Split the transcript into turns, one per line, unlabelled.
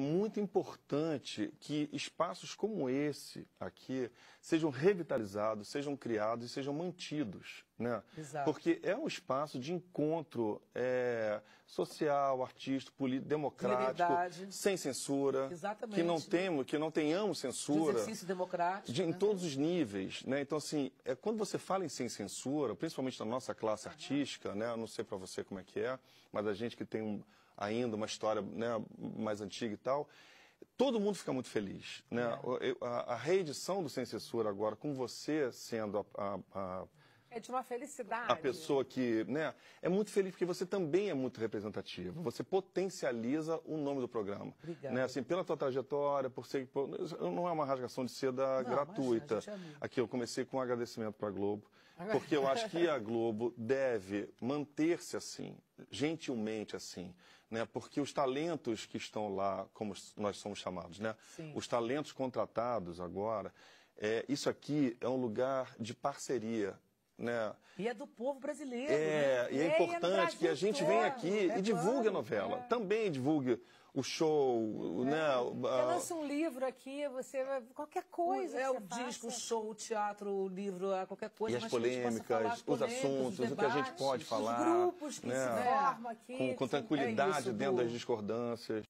Muito importante que espaços como esse aqui sejam revitalizados, sejam criados e sejam mantidos, né? Exato. Porque é um espaço de encontro é, social, artístico, político, democrático, Liberdade. sem censura, Exatamente. que não temos, que não tenhamos censura, de exercício democrático, de, em né? todos os níveis, né? Então assim, é quando você fala em sem censura, principalmente na nossa classe artística, né? Eu não sei para você como é que é, mas a gente que tem um ainda, uma história né, mais antiga e tal. Todo mundo fica muito feliz. Né? É. A, a, reedição do Sem Censura agora, com você sendo a, a, a é de uma felicidade. A pessoa que, né, é muito feliz porque você também é muito representativo. Você potencializa o nome do programa, Obrigada. né? Assim, pela tua trajetória, por ser por, não é uma rasgação de seda não, gratuita. Imagina, é Aqui eu comecei com um agradecimento para a Globo, porque eu acho que a Globo deve manter-se assim, gentilmente assim, né? Porque os talentos que estão lá, como nós somos chamados, né? Sim. Os talentos contratados agora, é, isso aqui é um lugar de parceria né? E é do povo brasileiro. É, né? e é, é, é importante que a gente venha aqui né? é, e divulgue a novela. É. Também divulgue o show, né, é. né? Eu lance um livro aqui, você qualquer coisa. É o faça. disco, o show, o teatro, o livro, é qualquer coisa. E as falar, os polêmicas, os assuntos, debates, o que a gente pode falar. Os grupos que né? se formam aqui. Com, com tranquilidade é isso, dentro do... das discordâncias.